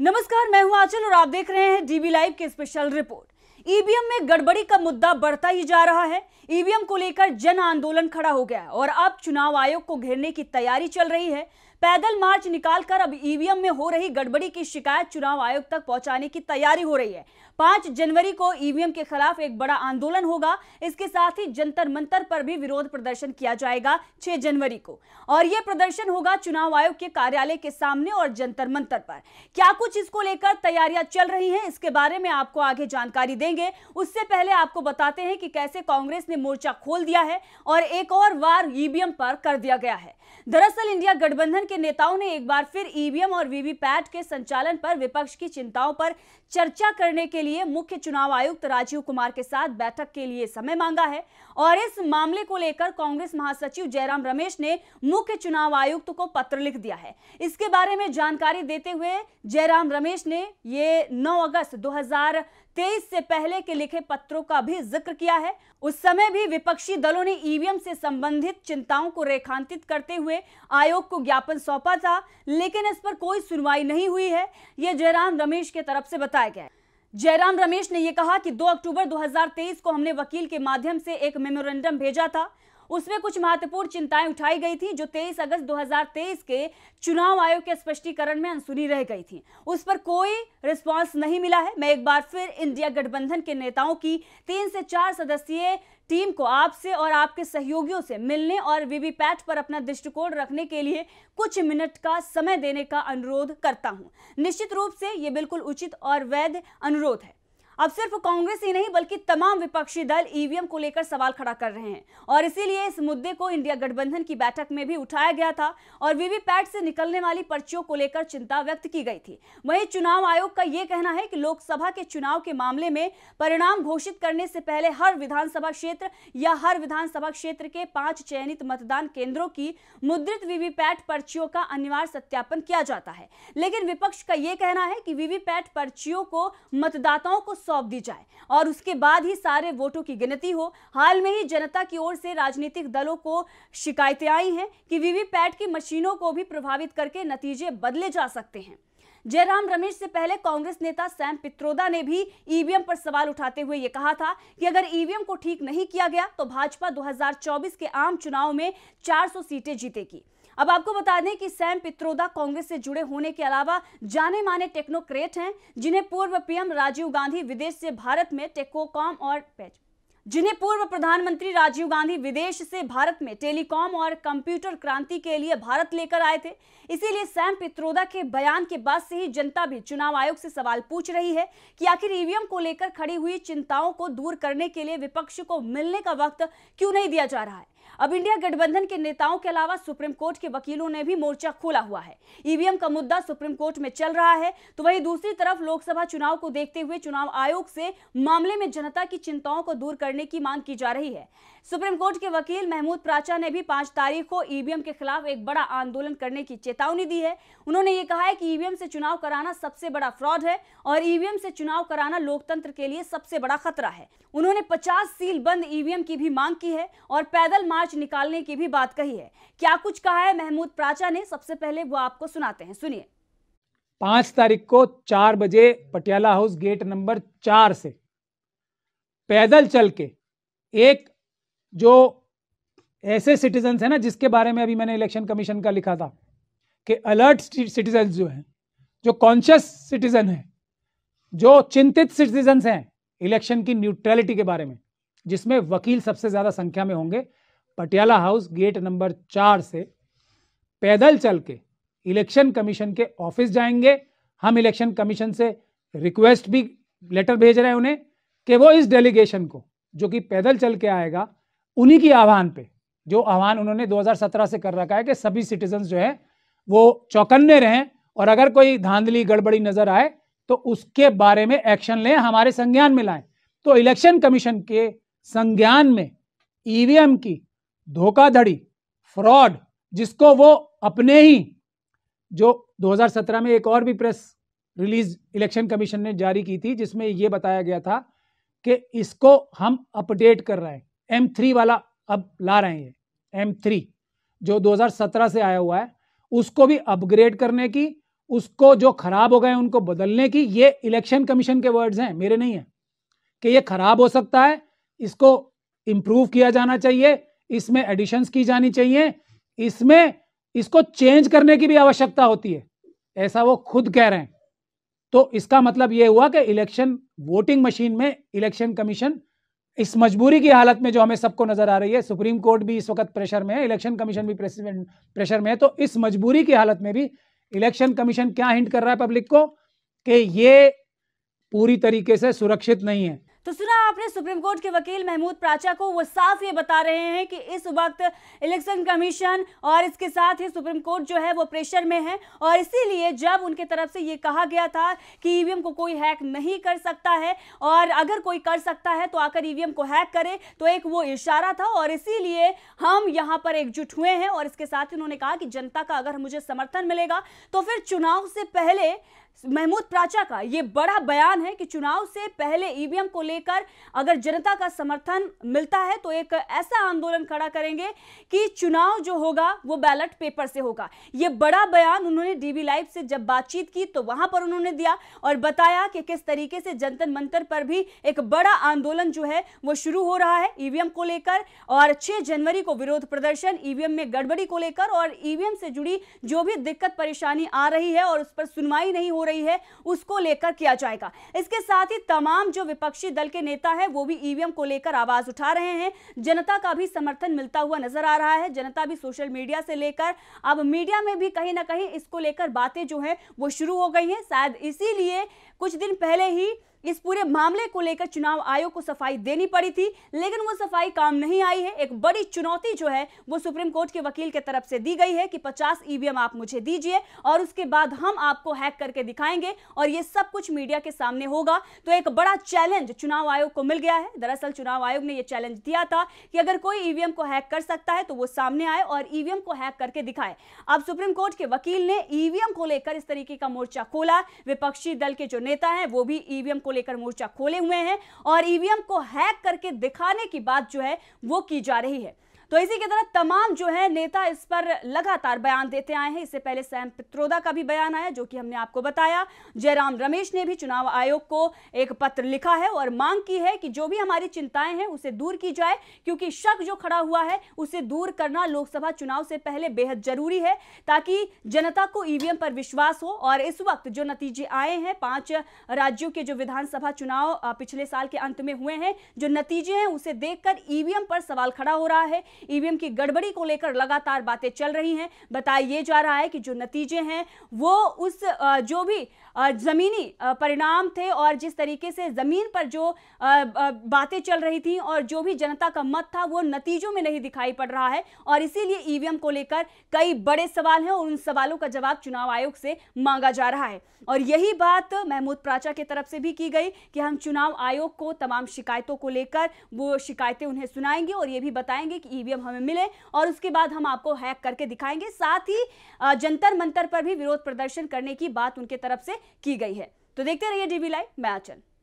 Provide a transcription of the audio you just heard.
नमस्कार मैं हूं आंचल और आप देख रहे हैं डीबी लाइव की स्पेशल रिपोर्ट ईवीएम में गड़बड़ी का मुद्दा बढ़ता ही जा रहा है ईवीएम e को लेकर जन आंदोलन खड़ा हो गया और अब चुनाव आयोग को घेरने की तैयारी चल रही है पैदल मार्च निकालकर अब ईवीएम में हो रही गड़बड़ी की शिकायत चुनाव आयोग तक पहुंचाने की तैयारी हो रही है पांच जनवरी को ईवीएम के खिलाफ एक बड़ा आंदोलन होगा इसके साथ ही जंतर मंतर पर भी विरोध प्रदर्शन किया जाएगा छह जनवरी को और यह प्रदर्शन होगा चुनाव आयोग के कार्यालय के सामने और जंतर मंतर पर क्या कुछ इसको लेकर तैयारियां चल रही है इसके बारे में आपको आगे जानकारी देंगे उससे पहले आपको बताते हैं कि कैसे कांग्रेस ने मोर्चा खोल दिया है और एक और वार ईवीएम पर कर दिया गया है दरअसल इंडिया गठबंधन के नेताओं ने एक बार फिर ईवीएम और वीवीपैट के संचालन पर विपक्ष की चिंताओं पर चर्चा करने के लिए मुख्य चुनाव आयुक्त राजीव कुमार के साथ बैठक के लिए समय मांगा है और इस मामले को लेकर कांग्रेस महासचिव जयराम रमेश ने मुख्य चुनाव आयुक्त को पत्र लिख दिया है इसके बारे में जानकारी देते हुए जयराम रमेश ने ये नौ अगस्त दो तेईस से पहले के लिखे पत्रों का भी जिक्र किया है उस समय भी विपक्षी दलों ने ईवीएम से संबंधित चिंताओं को रेखांतित करते हुए आयोग को ज्ञापन सौंपा था लेकिन इस पर कोई सुनवाई नहीं हुई है यह जयराम रमेश के तरफ से बताया गया जयराम रमेश ने यह कहा कि 2 अक्टूबर 2023 को हमने वकील के माध्यम से एक मेमोरेंडम भेजा था उसमें कुछ महत्वपूर्ण चिंताएं उठाई गई थी जो 23 अगस्त 2023 के चुनाव आयोग के स्पष्टीकरण में अनसुनी रह गई थी उस पर कोई रिस्पांस नहीं मिला है मैं एक बार फिर इंडिया गठबंधन के नेताओं की तीन से चार सदस्यीय टीम को आपसे और आपके सहयोगियों से मिलने और वीवीपैट पर अपना दृष्टिकोण रखने के लिए कुछ मिनट का समय देने का अनुरोध करता हूं निश्चित रूप से ये बिल्कुल उचित और वैध अनुरोध है अब सिर्फ कांग्रेस ही नहीं बल्कि तमाम विपक्षी दल ईवीएम को लेकर सवाल खड़ा कर रहे हैं और इसीलिए इस मुद्दे को इंडिया गठबंधन की बैठक में भी उठाया गया था और वीवीपैट से निकलने वाली पर्चियों को लेकर चिंता व्यक्त की गई थी वहीं चुनाव आयोग का यह कहना है कि लोकसभा के चुनाव के मामले में परिणाम घोषित करने से पहले हर विधानसभा क्षेत्र या हर विधानसभा क्षेत्र के पांच चयनित मतदान केंद्रों की मुद्रित वीवीपैट पर्चियों का अनिवार्य सत्यापन किया जाता है लेकिन विपक्ष का यह कहना है कि वीवीपैट पर्चियों को मतदाताओं को सौंप दी जाए और उसके बाद ही सारे वोटों की गिनती हो हाल में ही जनता की ओर से राजनीतिक दलों को शिकायतें आई हैं कि वीवीपैट की मशीनों को भी प्रभावित करके नतीजे बदले जा सकते हैं जयराम रमेश से पहले कांग्रेस नेता सैम पित्रोदा ने भी ईवीएम पर सवाल उठाते हुए ये कहा था कि अगर ईवीएम को ठीक नहीं किया गया तो भाजपा 2024 के आम चुनाव में 400 सीटें जीतेगी अब आपको बता दें कि सैम पित्रोदा कांग्रेस से जुड़े होने के अलावा जाने माने टेक्नोक्रेट हैं जिन्हें पूर्व पीएम राजीव गांधी विदेश से भारत में टेकोकॉम और जिन्हें पूर्व प्रधानमंत्री राजीव गांधी विदेश से भारत में टेलीकॉम और कंप्यूटर क्रांति के लिए भारत लेकर आए थे इसीलिए सैम पित्रोदा के बयान के बाद से ही जनता भी चुनाव आयोग से सवाल पूछ रही है कि आखिर ईवीएम को लेकर खड़ी हुई चिंताओं को दूर करने के लिए विपक्ष को मिलने का वक्त क्यों नहीं दिया जा रहा है अब इंडिया गठबंधन के नेताओं के अलावा सुप्रीम कोर्ट के वकीलों ने भी मोर्चा खोला हुआ है ईवीएम का मुद्दा सुप्रीम कोर्ट में चल रहा है तो वहीं दूसरी तरफ लोकसभा चुनाव को देखते हुए चुनाव आयोग से मामले में जनता की चिंताओं को दूर करने की मांग की जा रही है सुप्रीम कोर्ट के वकील महमूद प्राचा ने भी पांच तारीख को ईवीएम के खिलाफ एक बड़ा आंदोलन करने की चेतावनी दी है उन्होंने ये कहा है कि ईवीएम से चुनाव कराना सबसे बड़ा फ्रॉड है और ईवीएम से चुनाव कराना लोकतंत्र के लिए सबसे बड़ा खतरा है उन्होंने पचास सील बंद ईवीएम की भी मांग की है और पैदल मार्च निकालने की भी बात कही है क्या कुछ कहा है महमूद प्राचा ने सबसे पहले वो आपको सुनाते हैं सुनिए पांच तारीख को चार बजे पटियाला हाउस गेट नंबर चार से पैदल चल के एक जो ऐसे सिटीजन्स हैं ना जिसके बारे में अभी मैंने इलेक्शन कमीशन का लिखा था कि अलर्ट सिटीजन जो हैं जो कॉन्शियस सिटीजन हैं जो चिंतित सिटीजन्स हैं इलेक्शन की न्यूट्रलिटी के बारे में जिसमें वकील सबसे ज़्यादा संख्या में होंगे पटियाला हाउस गेट नंबर चार से पैदल चल के इलेक्शन कमीशन के ऑफिस जाएंगे हम इलेक्शन कमीशन से रिक्वेस्ट भी लेटर भेज रहे हैं उन्हें कि वो इस डेलीगेशन को जो कि पैदल चल के आएगा उन्हीं की आह्वान पे जो आह्वान उन्होंने 2017 से कर रखा है कि सभी सिटीजन जो है वो चौकन्ने रहें और अगर कोई धांधली गड़बड़ी नजर आए तो उसके बारे में एक्शन लें हमारे संज्ञान में लाएं तो इलेक्शन कमीशन के संज्ञान में ईवीएम e की धोखाधड़ी फ्रॉड जिसको वो अपने ही जो 2017 में एक और भी प्रेस रिलीज इलेक्शन कमीशन ने जारी की थी जिसमें ये बताया गया था कि इसको हम अपडेट कर रहे हैं एम थ्री वाला अब ला रहे हैं एम थ्री जो 2017 से आया हुआ है उसको भी अपग्रेड करने की उसको जो खराब हो गए उनको बदलने की ये इलेक्शन कमीशन के वर्ड्स हैं मेरे नहीं है कि ये खराब हो सकता है इसको इम्प्रूव किया जाना चाहिए इसमें एडिशंस की जानी चाहिए इसमें इसको चेंज करने की भी आवश्यकता होती है ऐसा वो खुद कह रहे हैं तो इसका मतलब ये हुआ कि इलेक्शन वोटिंग मशीन में इलेक्शन कमीशन इस मजबूरी की हालत में जो हमें सबको नज़र आ रही है सुप्रीम कोर्ट भी इस वक्त प्रेशर में है इलेक्शन कमीशन भी प्रेशर में है तो इस मजबूरी की हालत में भी इलेक्शन कमीशन क्या हिंट कर रहा है पब्लिक को कि ये पूरी तरीके से सुरक्षित नहीं है तो सुना आपने सुप्रीम कोर्ट के वकील महमूद प्राचा को वो साफ ये बता रहे हैं कि इस वक्त इलेक्शन कमीशन और इसके साथ ही सुप्रीम कोर्ट जो है वो प्रेशर में है और इसीलिए जब उनके तरफ से ये कहा गया था कि ईवीएम को कोई हैक नहीं कर सकता है और अगर कोई कर सकता है तो आकर ईवीएम को हैक करे तो एक वो इशारा था और इसीलिए हम यहाँ पर एकजुट हुए हैं और इसके साथ ही उन्होंने कहा कि जनता का अगर मुझे समर्थन मिलेगा तो फिर चुनाव से पहले महमूद प्राचा का ये बड़ा बयान है कि चुनाव से पहले ईवीएम को लेकर अगर जनता का समर्थन मिलता है तो एक ऐसा आंदोलन खड़ा करेंगे कि चुनाव जो होगा वो बैलेट पेपर से होगा ये बड़ा बयान उन्होंने डीबी लाइव से जब बातचीत की तो वहां पर उन्होंने दिया और बताया कि किस तरीके से जनतन मंत्र पर भी एक बड़ा आंदोलन जो है वो शुरू हो रहा है ईवीएम को लेकर और छह जनवरी को विरोध प्रदर्शन ईवीएम में गड़बड़ी को लेकर और ईवीएम से जुड़ी जो भी दिक्कत परेशानी आ रही है और उस पर सुनवाई नहीं हो रही है उसको लेकर किया जाएगा इसके साथ ही तमाम जो विपक्षी दल के नेता है वो भी ईवीएम को लेकर आवाज उठा रहे हैं जनता का भी समर्थन मिलता हुआ नजर आ रहा है जनता भी सोशल मीडिया से लेकर अब मीडिया में भी कहीं ना कहीं इसको लेकर बातें जो है वो शुरू हो गई है शायद इसीलिए कुछ दिन पहले ही इस पूरे मामले को लेकर चुनाव आयोग को सफाई देनी पड़ी थी लेकिन वो सफाई काम नहीं आई है एक बड़ी चुनौती जो है वो सुप्रीम कोर्ट के वकील के तरफ से दी गई है कि 50 ईवीएम आप मुझे दीजिए और उसके बाद हम आपको हैक करके दिखाएंगे और ये सब कुछ मीडिया के सामने होगा तो एक बड़ा चैलेंज चुनाव आयोग को मिल गया है दरअसल चुनाव आयोग ने यह चैलेंज दिया था कि अगर कोई ईवीएम को हैक कर सकता है तो वो सामने आए और ईवीएम को हैक करके दिखाए अब सुप्रीम कोर्ट के वकील ने ईवीएम को लेकर इस तरीके का मोर्चा खोला विपक्षी दल के जो नेता है वो भी ईवीएम को लेकर मोर्चा खोले हुए हैं और ईवीएम को हैक करके दिखाने की बात जो है वो की जा रही है तो इसी की तरह तमाम जो है नेता इस पर लगातार बयान देते आए हैं इससे पहले सैम पित्रोदा का भी बयान आया जो कि हमने आपको बताया जयराम रमेश ने भी चुनाव आयोग को एक पत्र लिखा है और मांग की है कि जो भी हमारी चिंताएं हैं उसे दूर की जाए क्योंकि शक जो खड़ा हुआ है उसे दूर करना लोकसभा चुनाव से पहले बेहद जरूरी है ताकि जनता को ईवीएम पर विश्वास हो और इस वक्त जो नतीजे आए हैं पांच राज्यों के जो विधानसभा चुनाव पिछले साल के अंत में हुए हैं जो नतीजे हैं उसे देखकर ईवीएम पर सवाल खड़ा हो रहा है ईवीएम की गड़बड़ी को लेकर लगातार बातें चल रही हैं बताया जा रहा है कि जो नतीजे हैं वो उस जो भी ज़मीनी परिणाम थे और जिस तरीके से ज़मीन पर जो बातें चल रही थी और जो भी जनता का मत था वो नतीजों में नहीं दिखाई पड़ रहा है और इसीलिए ईवीएम को लेकर कई बड़े सवाल हैं और उन सवालों का जवाब चुनाव आयोग से मांगा जा रहा है और यही बात महमूद प्राचा की तरफ से भी की गई कि हम चुनाव आयोग को तमाम शिकायतों को लेकर वो शिकायतें उन्हें सुनाएंगे और ये भी बताएंगे कि ईवीएम हमें मिले और उसके बाद हम आपको हैक करके दिखाएंगे साथ ही जंतर मंतर पर भी विरोध प्रदर्शन करने की बात उनके तरफ से की गई है तो देखते रहिए डीबी लाइव मैं आचल